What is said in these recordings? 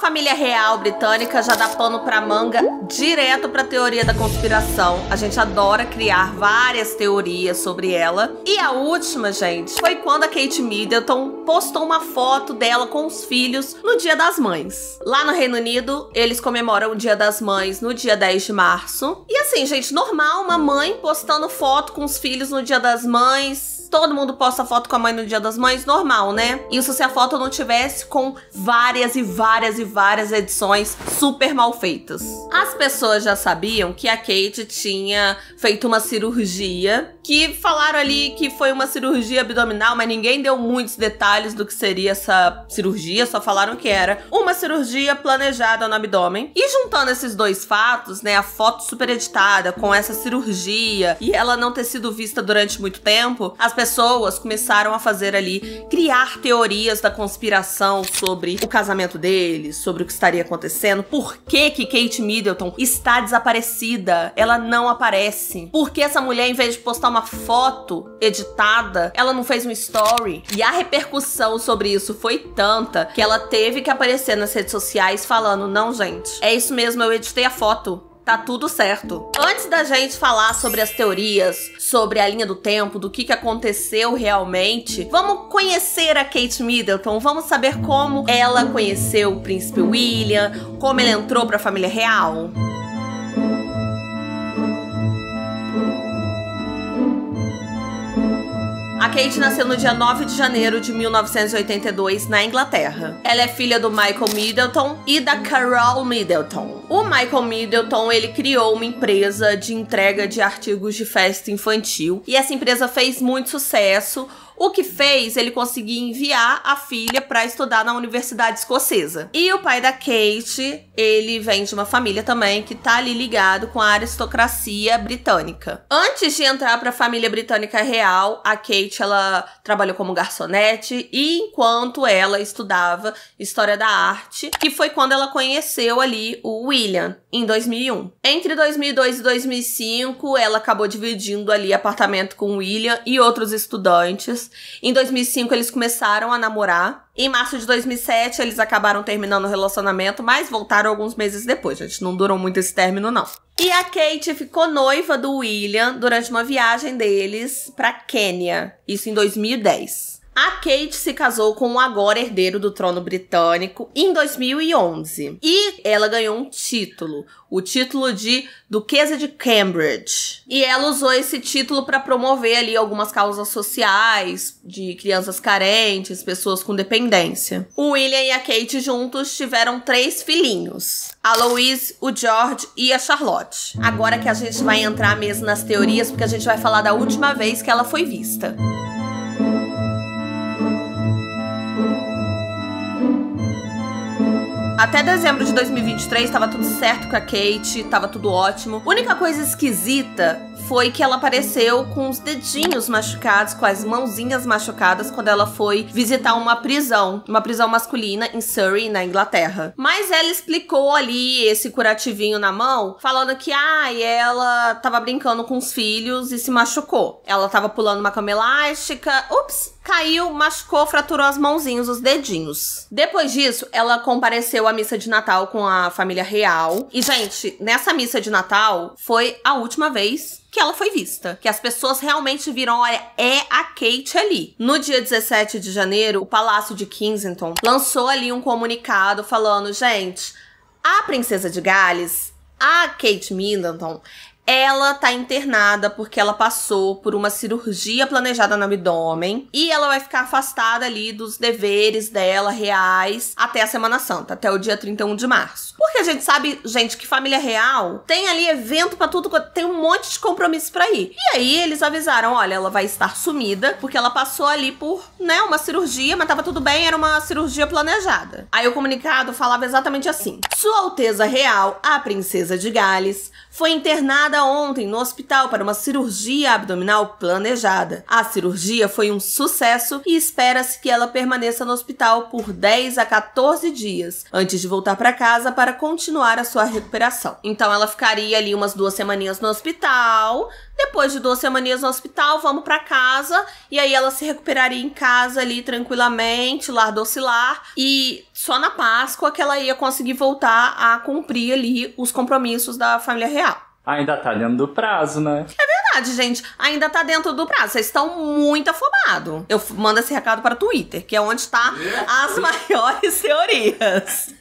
família real britânica já dá pano pra manga direto pra teoria da conspiração. A gente adora criar várias teorias sobre ela. E a última, gente, foi quando a Kate Middleton postou uma foto dela com os filhos no Dia das Mães. Lá no Reino Unido, eles comemoram o Dia das Mães no dia 10 de março. E assim, gente, normal uma mãe postando foto com os filhos no Dia das Mães, todo mundo posta foto com a mãe no Dia das Mães, normal, né? Isso se a foto não tivesse com várias e várias e várias edições super mal feitas. As pessoas já sabiam que a Kate tinha feito uma cirurgia, que falaram ali que foi uma cirurgia abdominal, mas ninguém deu muitos detalhes do que seria essa cirurgia, só falaram que era uma cirurgia planejada no abdômen. E juntando esses dois fatos, né, a foto super editada com essa cirurgia e ela não ter sido vista durante muito tempo, as pessoas começaram a fazer ali, criar teorias da conspiração sobre o casamento deles, sobre o que estaria acontecendo, por que que Kate Middleton está desaparecida, ela não aparece, por que essa mulher, em vez de postar uma foto editada, ela não fez um story. E a repercussão sobre isso foi tanta que ela teve que aparecer nas redes sociais falando, não gente, é isso mesmo, eu editei a foto, tá tudo certo. Antes da gente falar sobre as teorias, sobre a linha do tempo, do que, que aconteceu realmente, vamos conhecer a Kate Middleton, vamos saber como ela conheceu o príncipe William, como ela entrou para a família real. A Kate nasceu no dia 9 de janeiro de 1982 na Inglaterra. Ela é filha do Michael Middleton e da Carol Middleton. O Michael Middleton, ele criou uma empresa de entrega de artigos de festa infantil e essa empresa fez muito sucesso o que fez ele conseguir enviar a filha para estudar na Universidade Escocesa. E o pai da Kate, ele vem de uma família também que tá ali ligado com a aristocracia britânica. Antes de entrar para a família britânica real, a Kate ela trabalhou como garçonete e enquanto ela estudava história da arte, que foi quando ela conheceu ali o William em 2001. Entre 2002 e 2005, ela acabou dividindo ali apartamento com o William e outros estudantes em 2005 eles começaram a namorar. Em março de 2007 eles acabaram terminando o relacionamento, mas voltaram alguns meses depois. Gente, não durou muito esse término não. E a Kate ficou noiva do William durante uma viagem deles para Quênia, isso em 2010. A Kate se casou com o agora herdeiro do trono britânico em 2011 e ela ganhou um título, o título de Duquesa de Cambridge. E ela usou esse título para promover ali algumas causas sociais de crianças carentes, pessoas com dependência. O William e a Kate juntos tiveram três filhinhos: a Louise, o George e a Charlotte. Agora que a gente vai entrar mesmo nas teorias, porque a gente vai falar da última vez que ela foi vista. Até dezembro de 2023 tava tudo certo com a Kate, tava tudo ótimo. Única coisa esquisita foi que ela apareceu com os dedinhos machucados, com as mãozinhas machucadas quando ela foi visitar uma prisão, uma prisão masculina em Surrey, na Inglaterra. Mas ela explicou ali esse curativinho na mão, falando que ah, ela tava brincando com os filhos e se machucou. Ela tava pulando uma cama elástica, ups, caiu, machucou, fraturou as mãozinhas, os dedinhos. Depois disso, ela compareceu a missa de Natal com a família real. E, gente, nessa missa de Natal foi a última vez que ela foi vista. Que as pessoas realmente viram, olha, é a Kate ali. No dia 17 de janeiro, o Palácio de Kensington lançou ali um comunicado falando, gente, a princesa de Gales a Kate Middleton, ela tá internada porque ela passou por uma cirurgia planejada no abdômen e ela vai ficar afastada ali dos deveres dela reais até a Semana Santa, até o dia 31 de março. Porque a gente sabe, gente, que família real tem ali evento para tudo, tem um monte de compromisso para ir. E aí eles avisaram, olha, ela vai estar sumida porque ela passou ali por, né, uma cirurgia, mas tava tudo bem, era uma cirurgia planejada. Aí o comunicado falava exatamente assim: Sua Alteza Real, a Princesa de Gales, foi internada ontem no hospital para uma cirurgia abdominal planejada. A cirurgia foi um sucesso e espera-se que ela permaneça no hospital por 10 a 14 dias antes de voltar para casa para continuar a sua recuperação. Então ela ficaria ali umas duas semaninhas no hospital, depois de duas semaninhas no hospital, vamos para casa e aí ela se recuperaria em casa ali tranquilamente, lar docilar e só na Páscoa que ela ia conseguir voltar a cumprir ali os compromissos da família real. Ainda tá dentro do prazo, né? É verdade, gente. Ainda tá dentro do prazo. Vocês estão muito afobados. Eu mando esse recado para o Twitter, que é onde tá é? as maiores teorias.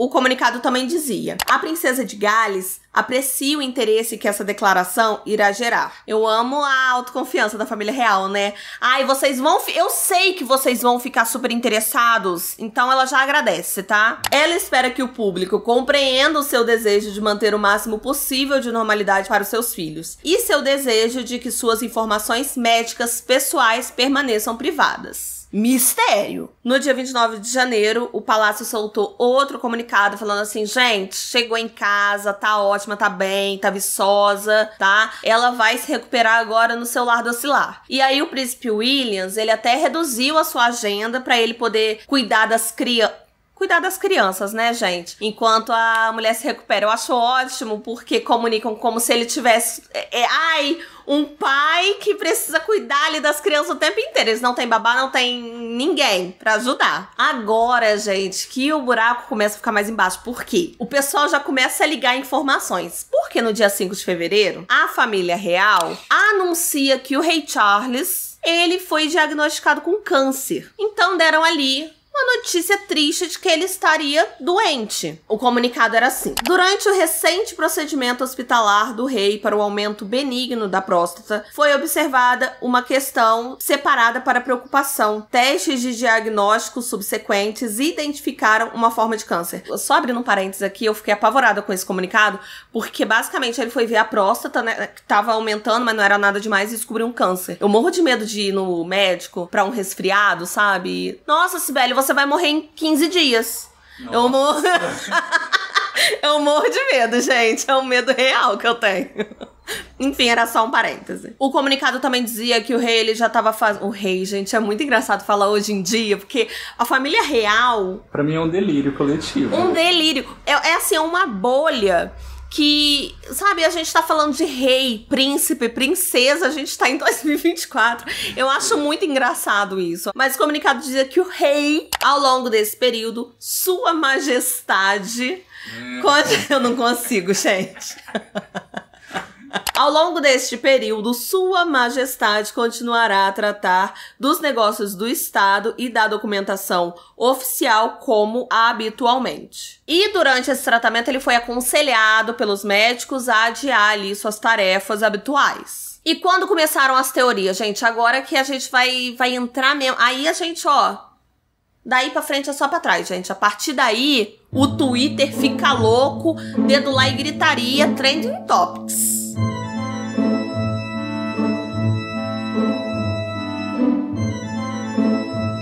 O comunicado também dizia: a princesa de Gales aprecia o interesse que essa declaração irá gerar. Eu amo a autoconfiança da família real, né? Ai, vocês vão. Eu sei que vocês vão ficar super interessados, então ela já agradece, tá? Ela espera que o público compreenda o seu desejo de manter o máximo possível de normalidade para os seus filhos e seu desejo de que suas informações médicas pessoais permaneçam privadas. Mistério! No dia 29 de janeiro, o palácio soltou outro comunicado falando assim: gente, chegou em casa, tá ótima, tá bem, tá viçosa, tá? Ela vai se recuperar agora no seu lar docilar. E aí o príncipe Williams, ele até reduziu a sua agenda para ele poder cuidar das crianças cuidar das crianças, né, gente? Enquanto a mulher se recupera. Eu acho ótimo porque comunicam como se ele tivesse. É, é, ai, um pai que precisa cuidar ali das crianças o tempo inteiro. Eles não tem babá, não tem ninguém para ajudar. Agora, gente, que o buraco começa a ficar mais embaixo. Por quê? O pessoal já começa a ligar informações. Porque no dia 5 de fevereiro, a família real anuncia que o rei Charles ele foi diagnosticado com câncer. Então deram ali uma notícia triste de que ele estaria doente. O comunicado era assim: Durante o recente procedimento hospitalar do rei para o aumento benigno da próstata, foi observada uma questão separada para preocupação. Testes de diagnóstico subsequentes identificaram uma forma de câncer. Só abrindo um parênteses aqui, eu fiquei apavorada com esse comunicado, porque basicamente ele foi ver a próstata, né, que tava aumentando, mas não era nada demais, e descobriu um câncer. Eu morro de medo de ir no médico para um resfriado, sabe? Nossa, Sibeli, você você vai morrer em 15 dias. Nossa. Eu morro. eu morro de medo, gente. É um medo real que eu tenho. Enfim, era só um parêntese. O comunicado também dizia que o rei ele já tava fazendo. O rei, gente, é muito engraçado falar hoje em dia, porque a família real. Para mim é um delírio coletivo. Um delírio. É, é assim, é uma bolha que, sabe, a gente tá falando de rei, príncipe, princesa, a gente tá em 2024. Eu acho muito engraçado isso. Mas o comunicado dizia que o rei, ao longo desse período, Sua Majestade. Hum. Eu não consigo, gente. Ao longo deste período, Sua Majestade continuará a tratar dos negócios do Estado e da documentação oficial como habitualmente. E durante esse tratamento, ele foi aconselhado pelos médicos a adiar ali suas tarefas habituais. E quando começaram as teorias, gente, agora que a gente vai, vai entrar mesmo. Aí a gente, ó, Daí pra frente é só pra trás, gente. A partir daí, o Twitter fica louco, dedo lá e gritaria, trending topics.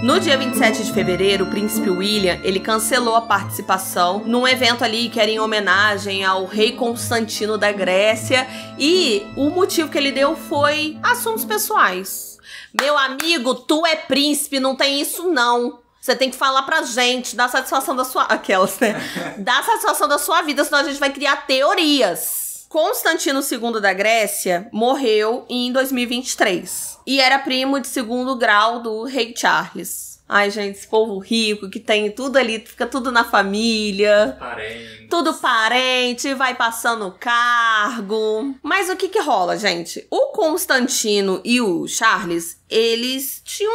No dia 27 de fevereiro, o príncipe William, ele cancelou a participação num evento ali que era em homenagem ao rei Constantino da Grécia e o motivo que ele deu foi assuntos pessoais. Meu amigo, tu é príncipe, não tem isso não. Você tem que falar pra gente, dar satisfação da sua. Aquelas, né? Dar satisfação da sua vida, senão a gente vai criar teorias. Constantino II da Grécia morreu em 2023 e era primo de segundo grau do rei Charles. Ai, gente, esse povo rico que tem tudo ali, fica tudo na família. Parentes. Tudo parente, vai passando cargo. Mas o que que rola, gente? O Constantino e o Charles, eles tinham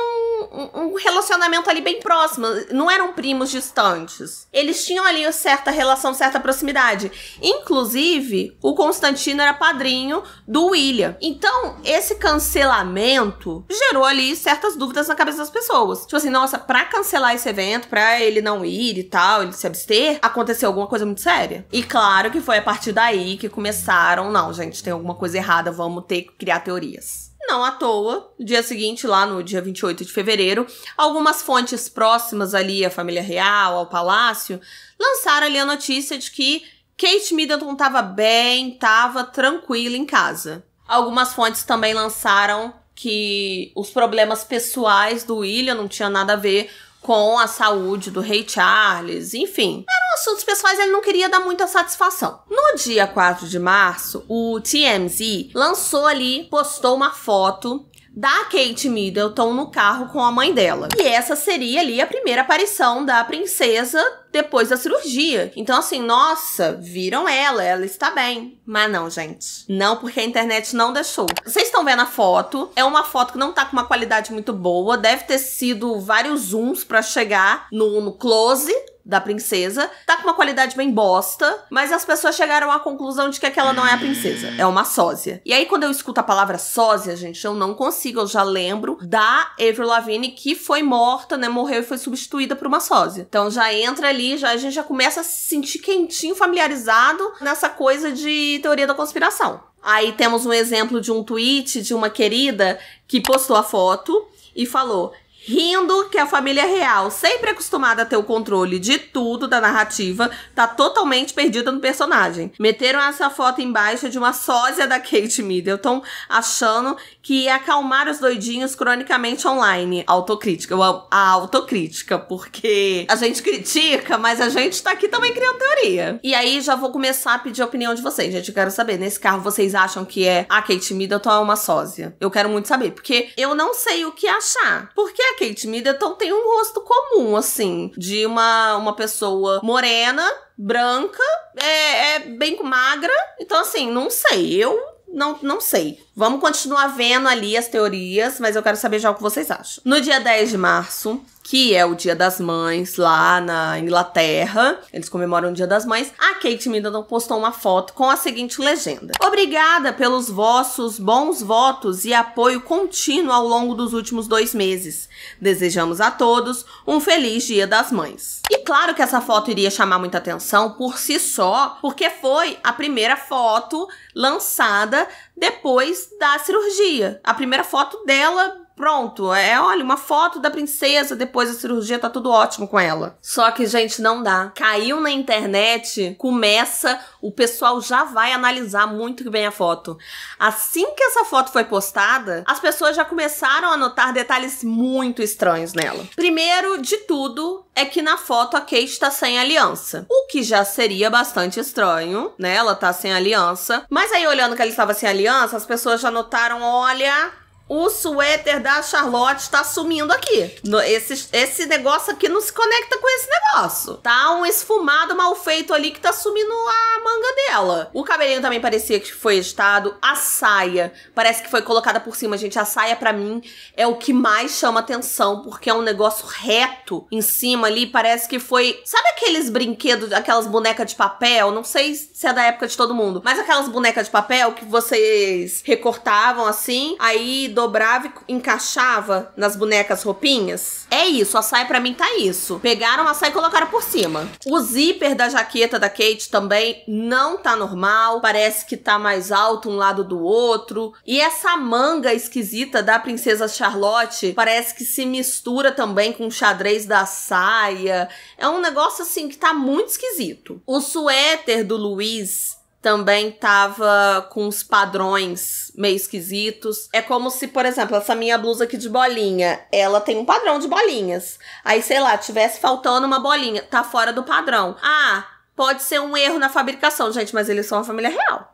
um, um, relacionamento ali bem próximo, não eram primos distantes. Eles tinham ali uma certa relação, certa proximidade. Inclusive, o Constantino era padrinho do William. Então, esse cancelamento gerou ali certas dúvidas na cabeça das pessoas. Tipo assim, não nossa, pra cancelar esse evento, pra ele não ir e tal, ele se abster, aconteceu alguma coisa muito séria. E claro que foi a partir daí que começaram, não, gente, tem alguma coisa errada, vamos ter que criar teorias. Não à toa, dia seguinte, lá no dia 28 de fevereiro, algumas fontes próximas ali à família real, ao palácio, lançaram ali a notícia de que Kate Middleton estava bem, estava tranquila em casa. Algumas fontes também lançaram que os problemas pessoais do William não tinham nada a ver com a saúde do rei Charles, enfim. Eram assuntos pessoais, ele não queria dar muita satisfação. No dia 4 de março, o TMZ lançou ali, postou uma foto da Kate Middleton no carro com a mãe dela. E essa seria ali a primeira aparição da princesa depois da cirurgia. Então, assim, nossa, viram ela, ela está bem. Mas não, gente. Não, porque a internet não deixou. Vocês estão vendo a foto. É uma foto que não tá com uma qualidade muito boa. Deve ter sido vários zooms para chegar no, no close, da princesa. Tá com uma qualidade bem bosta, mas as pessoas chegaram à conclusão de que aquela não é a princesa, é uma sósia. E aí, quando eu escuto a palavra sósia, gente, eu não consigo, eu já lembro da Avril Lavigne que foi morta, né? Morreu e foi substituída por uma sósia. Então já entra ali ali, já, a gente já começa a se sentir quentinho, familiarizado nessa coisa de teoria da conspiração. Aí temos um exemplo de um tweet de uma querida que postou a foto e falou: rindo que a família real, sempre acostumada a ter o controle de tudo da narrativa, tá totalmente perdida no personagem. Meteram essa foto embaixo de uma sósia da Kate Middleton, achando que ia acalmar os doidinhos cronicamente online. Autocrítica, a autocrítica, porque a gente critica, mas a gente tá aqui também criando teoria. E aí já vou começar a pedir a opinião de vocês, gente. Eu quero saber, nesse carro vocês acham que é a Kate Middleton é uma sósia? Eu quero muito saber, porque eu não sei o que achar. Porque é a Kate Middleton tem um rosto comum, assim, de uma, uma pessoa morena, branca, é, é bem magra. Então, assim, não sei. Eu não, não sei. Vamos continuar vendo ali as teorias, mas eu quero saber já o que vocês acham. No dia 10 de março, que é o Dia das Mães lá na Inglaterra. Eles comemoram o Dia das Mães. A Kate Middleton postou uma foto com a seguinte legenda: Obrigada pelos vossos bons votos e apoio contínuo ao longo dos últimos dois meses. Desejamos a todos um feliz Dia das Mães. E claro que essa foto iria chamar muita atenção por si só, porque foi a primeira foto lançada depois da cirurgia. A primeira foto dela pronto. É, é, olha, uma foto da princesa depois da cirurgia, tá tudo ótimo com ela. Só que, gente, não dá. Caiu na internet, começa, o pessoal já vai analisar muito bem a foto. Assim que essa foto foi postada, as pessoas já começaram a notar detalhes muito estranhos nela. Primeiro de tudo, é que na foto a Kate tá sem aliança. O que já seria bastante estranho, né? Ela tá sem aliança. Mas aí, olhando que ela estava sem aliança, as pessoas já notaram: olha, o suéter da Charlotte está sumindo aqui. esse, esse negócio aqui não se conecta com esse negócio. Tá um esfumado mal feito ali que tá sumindo a manga dela. O cabelinho também parecia que foi editado. A saia parece que foi colocada por cima, gente. A saia, para mim, é o que mais chama atenção, porque é um negócio reto em cima ali. Parece que foi. Sabe aqueles brinquedos, aquelas bonecas de papel? Não sei se é da época de todo mundo, mas aquelas bonecas de papel que vocês recortavam assim, aí dobrava e encaixava nas bonecas roupinhas. É isso, a saia pra mim tá isso. Pegaram a saia e colocaram por cima. O zíper da jaqueta da Kate também não tá normal, parece que tá mais alto um lado do outro. E essa manga esquisita da princesa Charlotte parece que se mistura também com o xadrez da saia. É um negócio assim que tá muito esquisito. O suéter do Luiz também tava com uns padrões meio esquisitos. É como se, por exemplo, essa minha blusa aqui de bolinha, ela tem um padrão de bolinhas. Aí, sei lá, tivesse faltando uma bolinha, tá fora do padrão. Ah, pode ser um erro na fabricação, gente, mas eles são uma família real.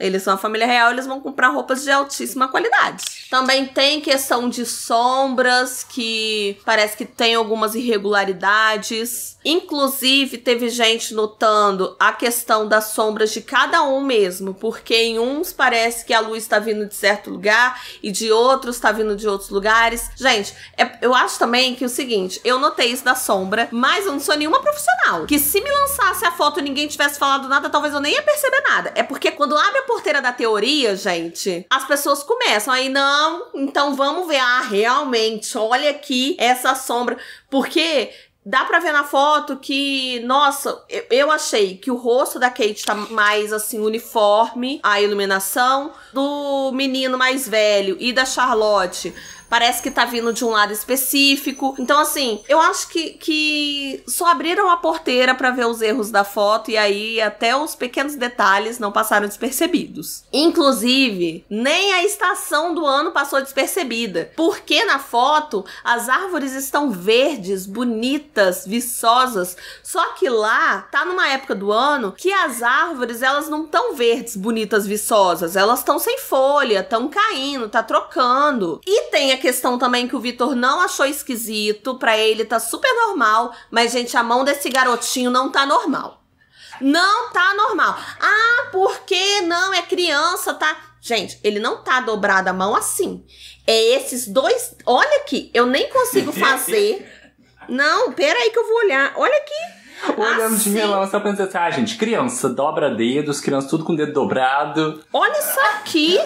Eles são a família real, eles vão comprar roupas de altíssima qualidade. Também tem questão de sombras, que parece que tem algumas irregularidades. Inclusive, teve gente notando a questão das sombras de cada um mesmo, porque em uns parece que a luz está vindo de certo lugar e de outros está vindo de outros lugares. Gente, é, eu acho também que é o seguinte, eu notei isso da sombra, mas eu não sou nenhuma profissional. Que se me lançasse a foto e ninguém tivesse falado nada, talvez eu nem ia perceber nada. É porque quando abre a porteira da teoria, gente, as pessoas começam aí, não, então vamos ver, ah, realmente, olha aqui essa sombra. Porque dá pra ver na foto que, nossa, eu achei que o rosto da Kate tá mais assim, uniforme, a iluminação. Do menino mais velho e da Charlotte, parece que tá vindo de um lado específico. Então, assim, eu acho que, que só abriram a porteira para ver os erros da foto e aí até os pequenos detalhes não passaram despercebidos. Inclusive, nem a estação do ano passou despercebida, porque na foto as árvores estão verdes, bonitas, viçosas, só que lá tá numa época do ano que as árvores elas não tão verdes, bonitas, viçosas, elas estão sem folha, estão caindo, tá trocando. E tem a questão também que o Vitor não achou esquisito, para ele tá super normal, mas gente, a mão desse garotinho não tá normal. Não tá normal. Ah, porque não é criança, tá? Gente, ele não tá dobrada a mão assim. É esses dois. Olha aqui, eu nem consigo fazer. não, pera aí que eu vou olhar. Olha aqui. Olhando assim. de melão, só pensando assim, ah, gente, criança dobra dedos, criança tudo com dedo dobrado. Olha isso aqui!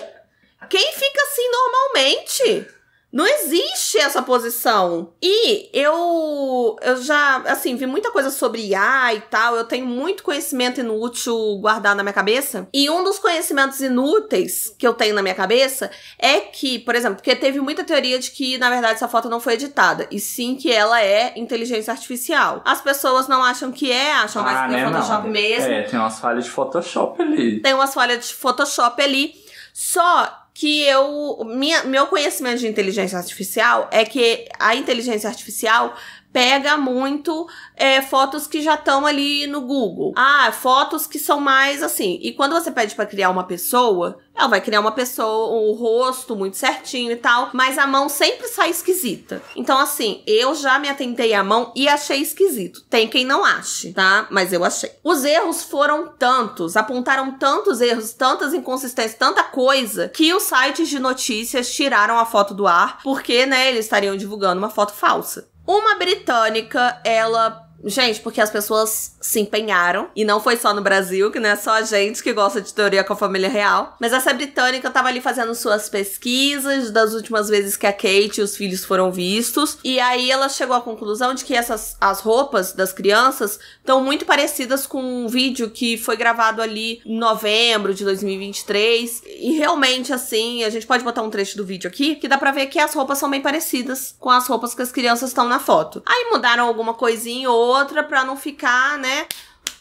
Quem fica assim normalmente? Não existe essa posição. E eu eu já, assim, vi muita coisa sobre IA e tal. Eu tenho muito conhecimento inútil guardado na minha cabeça. E um dos conhecimentos inúteis que eu tenho na minha cabeça é que, por exemplo, porque teve muita teoria de que, na verdade, essa foto não foi editada. E sim que ela é inteligência artificial. As pessoas não acham que é, acham ah, mais que é Photoshop não. mesmo. É, tem umas falhas de Photoshop ali. Tem umas falhas de Photoshop ali. Só que eu. Minha, meu conhecimento de inteligência artificial é que a inteligência artificial pega muito é, fotos que já estão ali no Google. Ah, fotos que são mais assim. E quando você pede para criar uma pessoa, ela vai criar uma pessoa, o um rosto muito certinho e tal, mas a mão sempre sai esquisita. Então, assim, eu já me atentei à mão e achei esquisito. Tem quem não ache, tá? Mas eu achei. Os erros foram tantos, apontaram tantos erros, tantas inconsistências, tanta coisa, que os sites de notícias tiraram a foto do ar, porque, né, eles estariam divulgando uma foto falsa. Uma britânica, ela. Gente, porque as pessoas se empenharam. E não foi só no Brasil, que não é só a gente que gosta de teoria com a família real. Mas essa britânica tava ali fazendo suas pesquisas das últimas vezes que a Kate e os filhos foram vistos. E aí ela chegou à conclusão de que essas as roupas das crianças estão muito parecidas com um vídeo que foi gravado ali em novembro de 2023. E realmente, assim, a gente pode botar um trecho do vídeo aqui, que dá pra ver que as roupas são bem parecidas com as roupas que as crianças estão na foto. Aí mudaram alguma coisinha ou outra pra não ficar, né? copie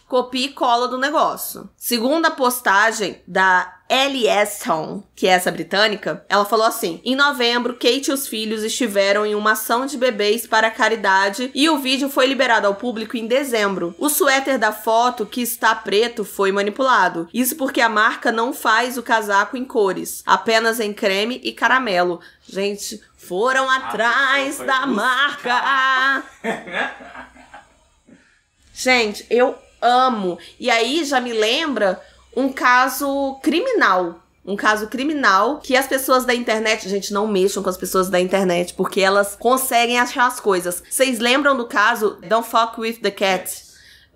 Copia e cola do negócio. Segunda postagem da Ellison, Home, que é essa britânica, ela falou assim: Em novembro, Kate e os filhos estiveram em uma ação de bebês para caridade e o vídeo foi liberado ao público em dezembro. O suéter da foto, que está preto, foi manipulado. Isso porque a marca não faz o casaco em cores, apenas em creme e caramelo. Gente, foram ah, atrás da buscar. marca! Gente, eu amo. E aí já me lembra um caso criminal. Um caso criminal que as pessoas da internet, gente, não mexam com as pessoas da internet, porque elas conseguem achar as coisas. Vocês lembram do caso Don't Fuck with the Cat?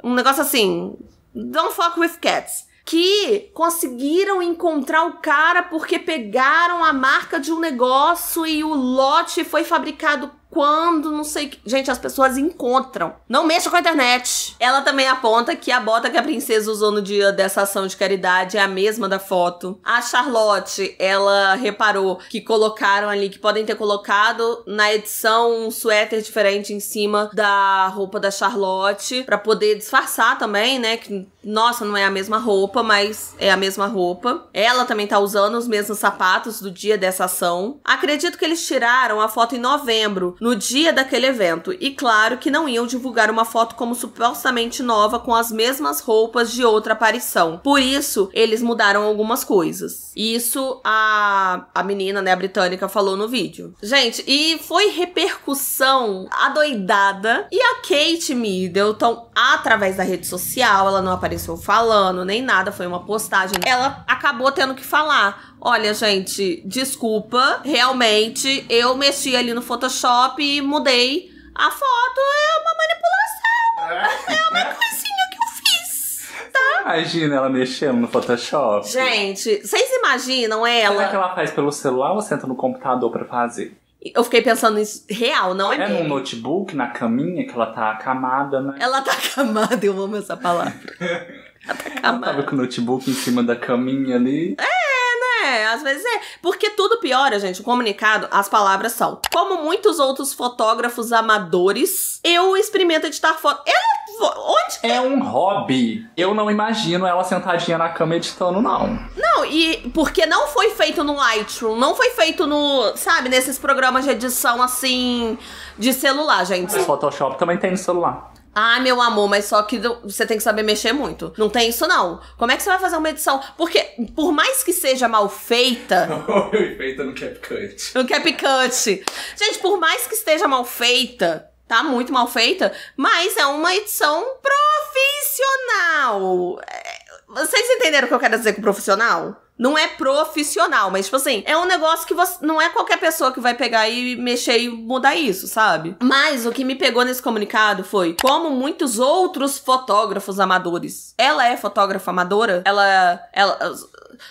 Um negócio assim. Don't fuck with cats que conseguiram encontrar o cara porque pegaram a marca de um negócio e o lote foi fabricado quando não sei que. Gente, as pessoas encontram. Não mexa com a internet. Ela também aponta que a bota que a princesa usou no dia dessa ação de caridade é a mesma da foto. A Charlotte, ela reparou que colocaram ali, que podem ter colocado na edição um suéter diferente em cima da roupa da Charlotte, para poder disfarçar também, né? Que nossa, não é a mesma roupa, mas é a mesma roupa. Ela também tá usando os mesmos sapatos do dia dessa ação. Acredito que eles tiraram a foto em novembro, no dia daquele evento. E claro que não iam divulgar uma foto como supostamente nova com as mesmas roupas de outra aparição. Por isso, eles mudaram algumas coisas. Isso a, a menina, né, a britânica, falou no vídeo. Gente, e foi repercussão adoidada. E a Kate Middleton, através da rede social, ela não apareceu apareceu falando, nem nada, foi uma postagem. Ela acabou tendo que falar: olha, gente, desculpa, realmente eu mexi ali no Photoshop e mudei a foto, é uma manipulação. É, é uma coisinha que eu fiz, tá? Imagina ela mexendo no Photoshop. Gente, vocês imaginam ela? Será que ela faz pelo celular ou senta no computador para fazer? Eu fiquei pensando nisso real, não é, é meme. É no notebook, na caminha, que ela tá acamada, né? Ela tá acamada, eu amo essa palavra. ela tá acamada. Ela tava com o notebook em cima da caminha ali. É, né? Às vezes é. Porque tudo piora, gente. O comunicado, as palavras são. Como muitos outros fotógrafos amadores, eu experimento editar foto. Ela Onde? É um hobby. Eu não imagino ela sentadinha na cama editando, não. Não, e porque não foi feito no Lightroom, não foi feito no, sabe, nesses programas de edição assim de celular, gente. O Photoshop também tem no celular. Ah, meu amor, mas só que você tem que saber mexer muito. Não tem isso, não. Como é que você vai fazer uma edição? Porque, por mais que seja mal feita. feita no CapCut. No CapCut. Gente, por mais que esteja mal feita, tá muito mal feita, mas é uma edição profissional. É, vocês entenderam o que eu quero dizer com profissional? Não é profissional, mas, tipo assim, é um negócio que você. Não é qualquer pessoa que vai pegar e mexer e mudar isso, sabe? Mas o que me pegou nesse comunicado foi como muitos outros fotógrafos amadores. Ela é fotógrafa amadora? Ela. ela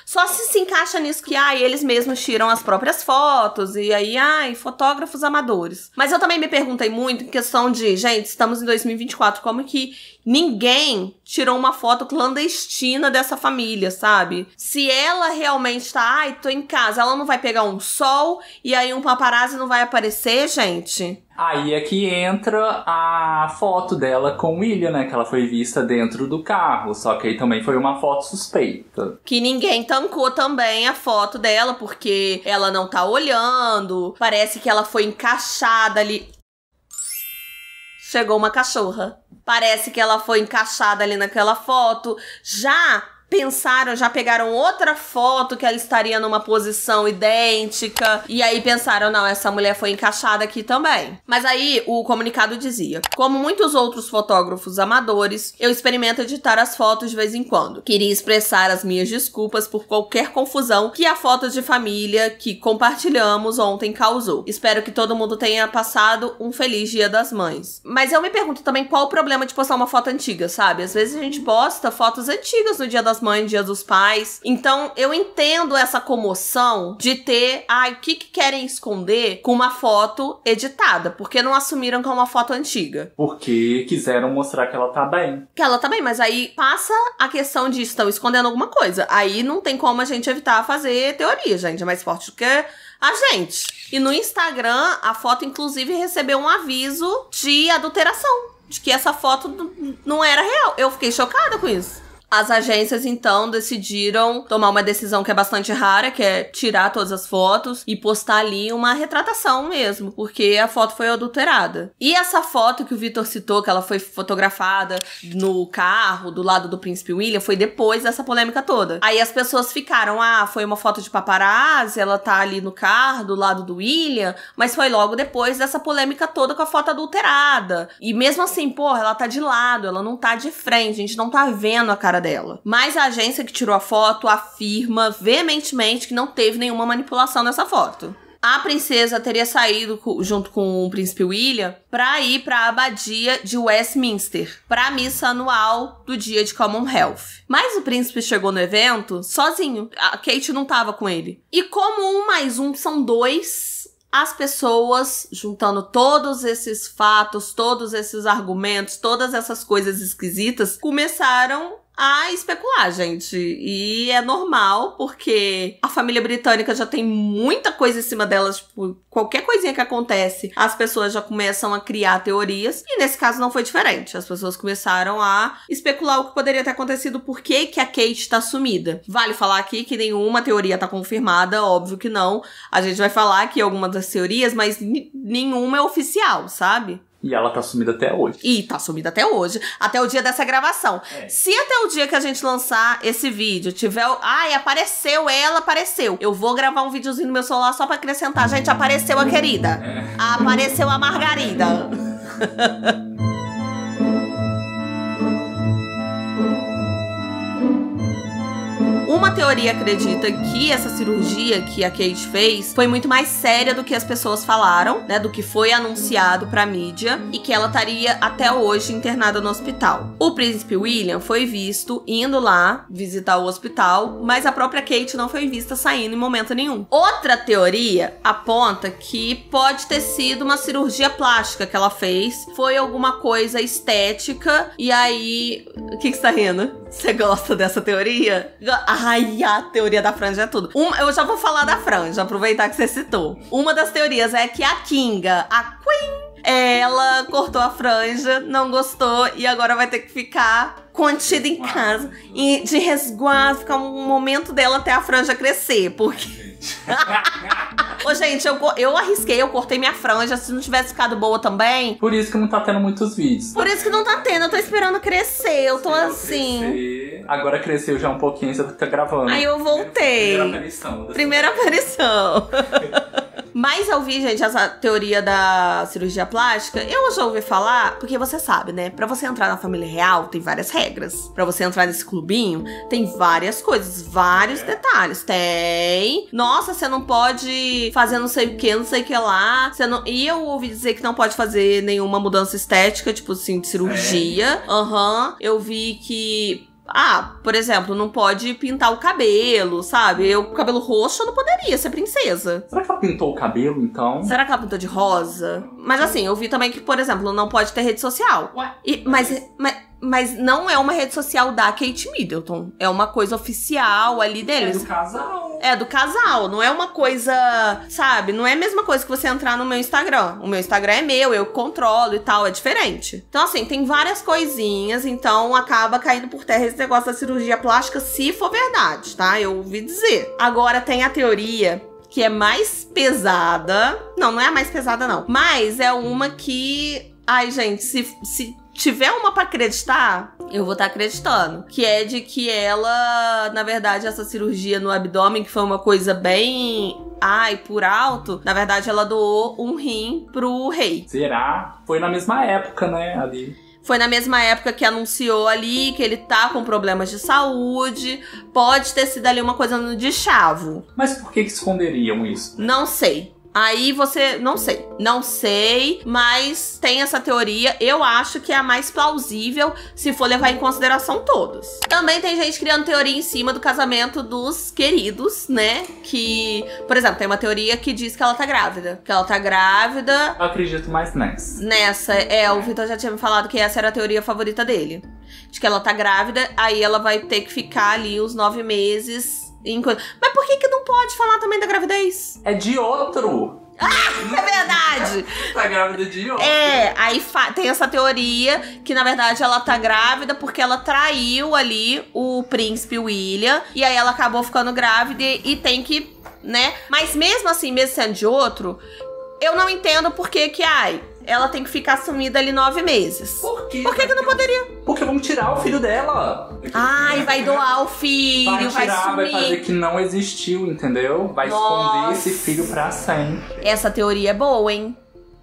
só se se encaixa nisso que, ai, ah, eles mesmos tiram as próprias fotos e aí, ai, ah, fotógrafos amadores. Mas eu também me perguntei muito em questão de, gente, estamos em 2024, como que ninguém tirou uma foto clandestina dessa família, sabe? Se ela realmente tá, ai, tô em casa, ela não vai pegar um sol e aí um paparazzi não vai aparecer, gente? Aí é que entra a foto dela com o William, né? Que ela foi vista dentro do carro. Só que aí também foi uma foto suspeita. Que ninguém tancou também a foto dela, porque ela não tá olhando. Parece que ela foi encaixada ali. Chegou uma cachorra. Parece que ela foi encaixada ali naquela foto. Já pensaram, já pegaram outra foto que ela estaria numa posição idêntica. E aí pensaram, não, essa mulher foi encaixada aqui também. Mas aí o comunicado dizia: Como muitos outros fotógrafos amadores, eu experimento editar as fotos de vez em quando. Queria expressar as minhas desculpas por qualquer confusão que a foto de família que compartilhamos ontem causou. Espero que todo mundo tenha passado um feliz Dia das Mães. Mas eu me pergunto também qual o problema de postar uma foto antiga, sabe? Às vezes a gente posta fotos antigas no Dia das Mãe mães, dia dos pais. Então, eu entendo essa comoção de ter, ai, ah, o que, que querem esconder com uma foto editada? Porque não assumiram que é uma foto antiga. Porque quiseram mostrar que ela tá bem. Que ela tá bem, mas aí passa a questão de estão escondendo alguma coisa. Aí não tem como a gente evitar fazer teoria, gente. É mais forte do que a gente. E no Instagram, a foto inclusive recebeu um aviso de adulteração. De que essa foto não era real. Eu fiquei chocada com isso. As agências então decidiram tomar uma decisão que é bastante rara, que é tirar todas as fotos e postar ali uma retratação mesmo, porque a foto foi adulterada. E essa foto que o Vitor citou, que ela foi fotografada no carro do lado do príncipe William, foi depois dessa polêmica toda. Aí as pessoas ficaram, ah, foi uma foto de paparazzi, ela tá ali no carro do lado do William, mas foi logo depois dessa polêmica toda com a foto adulterada. E mesmo assim, porra, ela tá de lado, ela não tá de frente, a gente não tá vendo a cara dela. Mas a agência que tirou a foto afirma veementemente que não teve nenhuma manipulação nessa foto a princesa teria saído junto com o príncipe William para ir para a abadia de Westminster para a missa anual do dia de Commonwealth. Mas o príncipe chegou no evento sozinho. A Kate não estava com ele. E como um mais um são dois, as pessoas, juntando todos esses fatos, todos esses argumentos, todas essas coisas esquisitas, começaram a especular, gente. E é normal, porque a família britânica já tem muita coisa em cima delas. Tipo, qualquer coisinha que acontece, as pessoas já começam a criar teorias. E nesse caso não foi diferente. As pessoas começaram a especular o que poderia ter acontecido, por que, que a Kate está sumida. Vale falar aqui que nenhuma teoria está confirmada, óbvio que não. A gente vai falar aqui algumas das teorias, mas nenhuma é oficial, sabe? E ela tá sumida até hoje. E tá sumida até hoje. Até o dia dessa gravação. É. Se até o dia que a gente lançar esse vídeo tiver. Ai, apareceu, ela apareceu. Eu vou gravar um videozinho no meu celular só pra acrescentar. Gente, apareceu a querida. É. Apareceu a Margarida. teoria acredita que essa cirurgia que a Kate fez foi muito mais séria do que as pessoas falaram, né? Do que foi anunciado pra mídia e que ela estaria até hoje internada no hospital. O príncipe William foi visto indo lá visitar o hospital, mas a própria Kate não foi vista saindo em momento nenhum. Outra teoria aponta que pode ter sido uma cirurgia plástica que ela fez, foi alguma coisa estética e aí. O que, que você tá rindo? Você gosta dessa teoria? Ai, a teoria da franja é tudo. eu já vou falar da franja, aproveitar que você citou. Uma das teorias é que a Kinga, a Queen ela cortou a franja, não gostou e agora vai ter que ficar contida em casa. E de resguardo, ficar um momento dela até a franja crescer, porque. Ô, gente, eu, eu arrisquei, eu cortei minha franja. Se não tivesse ficado boa também. Por isso que não tá tendo muitos vídeos. Por isso que não tá tendo, eu tô esperando crescer. Eu tô assim. crescer. Agora cresceu já um pouquinho, você tá gravando. Aí eu voltei. Primeira aparição. Primeira aparição. Mas eu vi, gente, essa teoria da cirurgia plástica, eu já ouvi falar, porque você sabe, né? Para você entrar na família real, tem várias regras. Para você entrar nesse clubinho, tem várias coisas, vários detalhes. Tem. Nossa, você não pode fazer não sei o que, não sei o que lá. Você não... E eu ouvi dizer que não pode fazer nenhuma mudança estética, tipo assim, de cirurgia. É. Aham. Uhum. Eu vi que ah, por exemplo, não pode pintar o cabelo, sabe? Eu com cabelo roxo eu não poderia ser princesa. Será que ela pintou o cabelo, então? Será que ela pintou de rosa? Mas assim, eu vi também que, por exemplo, não pode ter rede social. Ué? E, mas, mas mas não é uma rede social da Kate Middleton. É uma coisa oficial ali deles. É do casal. É do casal. Não é uma coisa, sabe? Não é a mesma coisa que você entrar no meu Instagram. O meu Instagram é meu, eu controlo e tal. É diferente. Então, assim, tem várias coisinhas. Então, acaba caindo por terra esse negócio da cirurgia plástica, se for verdade, tá? Eu ouvi dizer. Agora, tem a teoria que é mais pesada. Não, não é a mais pesada, não. Mas é uma que. Ai, gente, se, se tiver uma para acreditar, eu vou estar tá acreditando. Que é de que ela, na verdade, essa cirurgia no abdômen, que foi uma coisa bem. Ai, por alto, na verdade ela doou um rim pro rei. Será? Foi na mesma época, né, ali. Foi na mesma época que anunciou ali que ele tá com problemas de saúde. Pode ter sido ali uma coisa no de chavo. Mas por que, que esconderiam isso? Não sei. Aí você. Não sei. Não sei, mas tem essa teoria. Eu acho que é a mais plausível se for levar em consideração todos. Também tem gente criando teoria em cima do casamento dos queridos, né? Que, por exemplo, tem uma teoria que diz que ela tá grávida. Que ela tá grávida. Eu acredito mais nessa. Nessa. É, o Vitor já tinha me falado que essa era a teoria favorita dele. De que ela tá grávida, aí ela vai ter que ficar ali os nove meses. Em... Mas por que, que pode falar também da gravidez. É de outro. Ah, é verdade! tá grávida de outro. É, aí tem essa teoria que, na verdade, ela tá grávida porque ela traiu ali o príncipe William. E aí ela acabou ficando grávida e tem que, né? Mas mesmo assim, mesmo sendo de outro, eu não entendo por que que, ai, ela tem que ficar sumida ali nove meses. Por quê? Por que, que não poderia? Porque vão tirar o filho dela. Ai, vai doar o filho, vai, tirar, vai, vai fazer que não existiu, entendeu? Vai Nossa. esconder esse filho pra sempre. Essa teoria é boa, hein?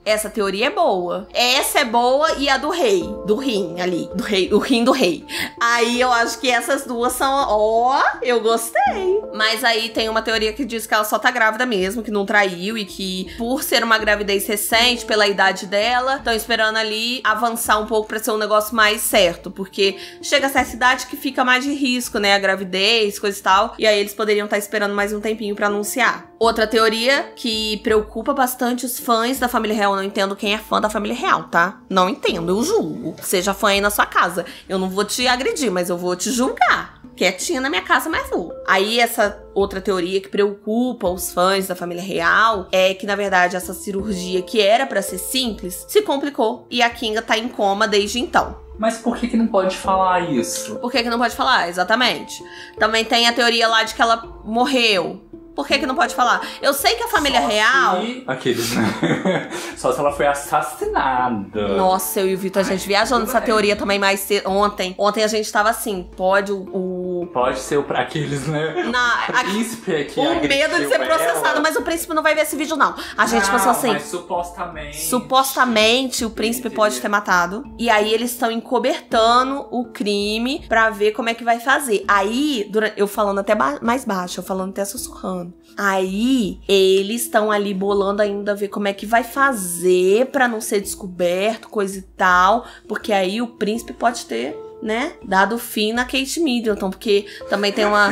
essa teoria é boa. Essa é boa e a do rei, do rim ali, do rei, o rim do rei. Aí eu acho que essas duas são, ó, oh, eu gostei. Mas aí tem uma teoria que diz que ela só tá grávida mesmo, que não traiu e que por ser uma gravidez recente, pela idade dela, estão esperando ali avançar um pouco para ser um negócio mais certo, porque chega a certa idade que fica mais de risco, né, a gravidez, coisa e tal, e aí eles poderiam estar tá esperando mais um tempinho para anunciar. Outra teoria que preocupa bastante os fãs da família real não entendo quem é fã da família real, tá? Não entendo, eu julgo. Seja fã aí na sua casa. Eu não vou te agredir, mas eu vou te julgar. Quietinha na minha casa, mas vou. Aí essa outra teoria que preocupa os fãs da família real é que na verdade essa cirurgia que era para ser simples se complicou e a Kinga tá em coma desde então. Mas por que, que não pode falar isso? Por que, que não pode falar? Exatamente. Também tem a teoria lá de que ela morreu. Por que, que não pode falar? Eu sei que a família Só real. Se... Aqueles. Né? Só se ela foi assassinada. Nossa, eu e o Vitor, a gente Ai, viajando nessa teoria também mais cedo. Ontem. Ontem a gente tava assim, pode o. o... Pode ser o pra aqueles, né? Na, o príncipe aqui. É o medo de ser processado, ela. mas o príncipe não vai ver esse vídeo, não. A gente não, pensou assim. Mas supostamente. Supostamente o príncipe Entendi. pode ter matado. E aí eles estão encobertando o crime pra ver como é que vai fazer. Aí, durante, eu falando até ba mais baixo, eu falando até sussurrando. Aí eles estão ali bolando ainda ver como é que vai fazer para não ser descoberto, coisa e tal, porque aí o príncipe pode ter né? Dado fim na Kate Middleton, porque também tem uma.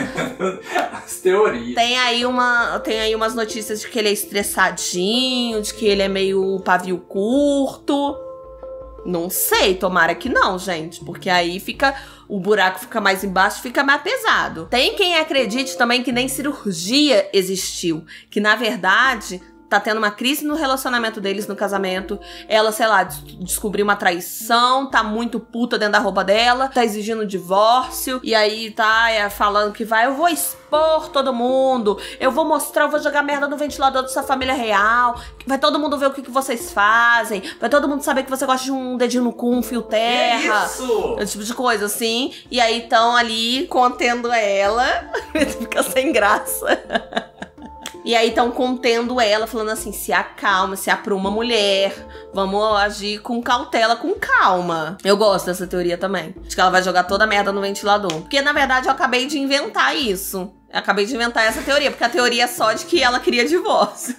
As teorias. Tem aí, uma, tem aí umas notícias de que ele é estressadinho, de que ele é meio pavio curto. Não sei, tomara que não, gente, porque aí fica o buraco fica mais embaixo, fica mais pesado. Tem quem acredite também que nem cirurgia existiu, que na verdade tá tendo uma crise no relacionamento deles, no casamento. Ela, sei lá, des descobriu uma traição, tá muito puta dentro da roupa dela, tá exigindo um divórcio, e aí tá é, falando que vai, eu vou expor todo mundo, eu vou mostrar, eu vou jogar merda no ventilador dessa família real, vai todo mundo ver o que, que vocês fazem, vai todo mundo saber que você gosta de um dedinho no cu, um fio é terra. isso! Esse tipo de coisa, assim. E aí estão ali contendo ela, fica sem graça. E aí estão contendo ela, falando assim: se acalma, se apruma mulher, vamos agir com cautela, com calma. Eu gosto dessa teoria também. Acho que ela vai jogar toda a merda no ventilador. Porque na verdade eu acabei de inventar isso. Eu acabei de inventar essa teoria, porque a teoria é só de que ela queria divórcio.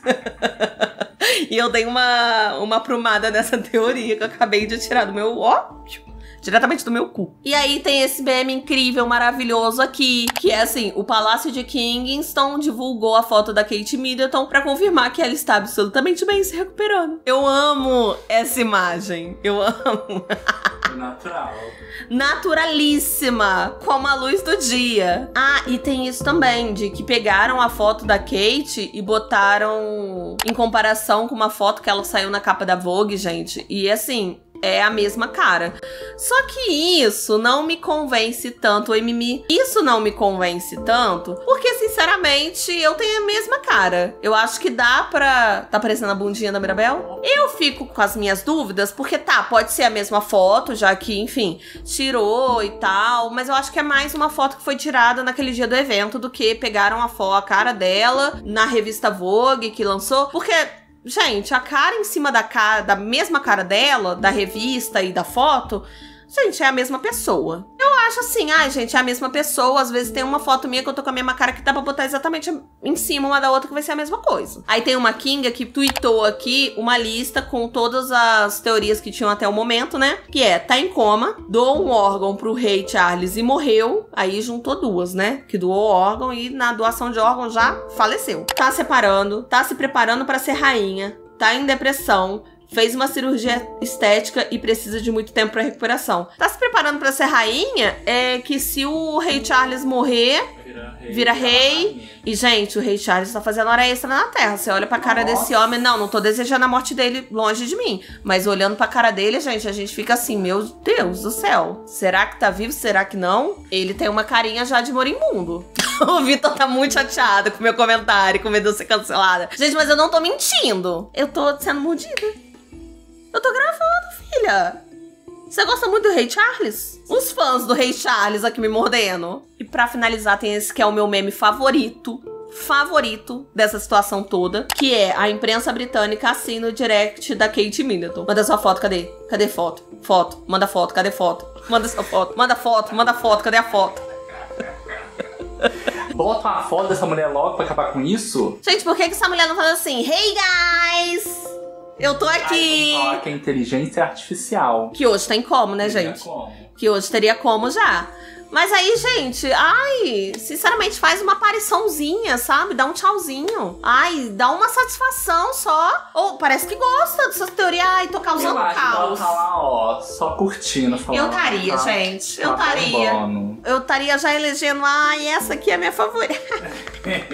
e eu dei uma, uma aprumada nessa teoria que eu acabei de tirar do meu. Ó, diretamente do meu cu. E aí tem esse meme incrível, maravilhoso aqui, que é assim, o Palácio de Kingston divulgou a foto da Kate Middleton para confirmar que ela está absolutamente bem se recuperando. Eu amo essa imagem. Eu amo. Natural. Naturalíssima, como a luz do dia. Ah, e tem isso também, de que pegaram a foto da Kate e botaram em comparação com uma foto que ela saiu na capa da Vogue, gente. E assim, é a mesma cara. Só que isso não me convence tanto, o Isso não me convence tanto, porque sinceramente eu tenho a mesma cara. Eu acho que dá pra. Tá parecendo a bundinha da Mirabel? Eu fico com as minhas dúvidas, porque tá, pode ser a mesma foto, já que, enfim, tirou e tal, mas eu acho que é mais uma foto que foi tirada naquele dia do evento do que pegaram a, a cara dela na revista Vogue que lançou, porque Gente, a cara em cima da cara, da mesma cara dela, da revista e da foto, Gente, é a mesma pessoa. Eu acho assim, ai, ah, gente, é a mesma pessoa. Às vezes tem uma foto minha que eu tô com a mesma cara que dá pra botar exatamente em cima uma da outra que vai ser a mesma coisa. Aí tem uma Kinga que tweetou aqui uma lista com todas as teorias que tinham até o momento, né? Que é, tá em coma, doou um órgão pro rei Charles e morreu. Aí juntou duas, né? Que doou órgão e na doação de órgão já faleceu. Tá separando, tá se preparando para ser rainha, tá em depressão, fez uma cirurgia estética e precisa de muito tempo para recuperação. Tá se preparando para ser rainha, é que se o rei Charles morrer, vira rei. Vira rei e, gente, o rei Charles tá fazendo hora extra na Terra. Você olha pra cara Nossa. desse homem, não, não tô desejando a morte dele longe de mim. Mas olhando pra cara dele, gente, a gente fica assim, meu Deus do céu. Será que tá vivo? Será que não? Ele tem uma carinha já de morimundo. o Vitor tá muito chateado com meu comentário, com medo de ser cancelada. Gente, mas eu não tô mentindo. Eu tô sendo mordida. Eu tô gravando, filha. Você gosta muito do Rei Charles? Os fãs do Rei Charles aqui me mordendo. E para finalizar, tem esse que é o meu meme favorito. Favorito dessa situação toda, que é a imprensa britânica assina o direct da Kate Middleton. Manda sua foto, cadê? Cadê foto? Foto, manda foto, cadê foto? Manda sua foto, manda foto, manda foto, cadê a foto? Bota uma foto dessa mulher logo pra acabar com isso. Gente, por que, que essa mulher não fala assim? Hey guys! Eu tô aqui! Aí, falar que é inteligência artificial. Que hoje tem tá como, né, teria gente? Como. Que hoje teria como já. Mas aí, gente, ai, sinceramente, faz uma apariçãozinha, sabe? Dá um tchauzinho. Ai, dá uma satisfação só. Ou parece que gosta dessas teorias. Ai, tô causando eu acho caos. Que ela tá lá, ó, só curtindo, falando. Eu estaria, tá gente. Tá eu estaria. Eu estaria já elegendo, ai, essa aqui é a minha favorita.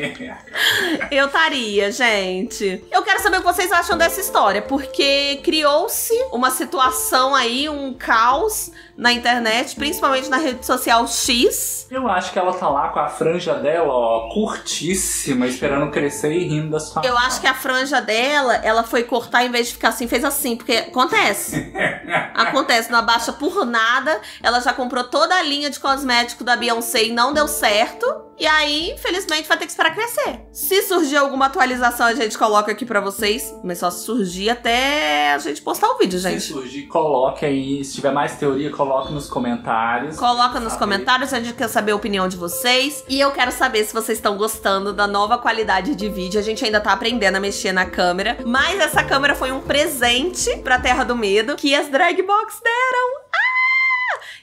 eu estaria, gente. Eu quero saber o que vocês acham dessa história, porque criou-se uma situação aí, um caos na internet, principalmente na rede social X. Eu acho que ela tá lá com a franja dela, ó, curtíssima, esperando crescer e rindo da sua. Eu acho que a franja dela, ela foi cortar em vez de ficar assim, fez assim, porque acontece. acontece, não abaixa por nada. Ela já comprou toda a linha de cosmético da Beyoncé e não deu certo. E aí, infelizmente, vai ter que esperar crescer. Se surgir alguma atualização, a gente coloca aqui para vocês. Mas só surgir até a gente postar o vídeo, gente. Se surgir, coloque aí. Se tiver mais teoria, coloque nos comentários. Coloca nos saber. comentários, a gente quer saber a opinião de vocês. E eu quero saber se vocês estão gostando da nova qualidade de vídeo. A gente ainda tá aprendendo a mexer na câmera. Mas essa câmera foi um presente pra Terra do Medo que as drag box deram. Ah!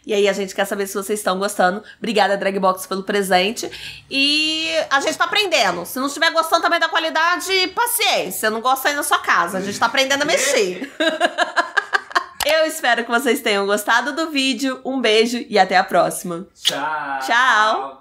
E aí a gente quer saber se vocês estão gostando. Obrigada, Dragbox, pelo presente. E a gente tá aprendendo. Se não estiver gostando também da qualidade, paciência. Não gosta aí na sua casa. A gente tá aprendendo a mexer. Eu espero que vocês tenham gostado do vídeo. Um beijo e até a próxima. Tchau. Tchau.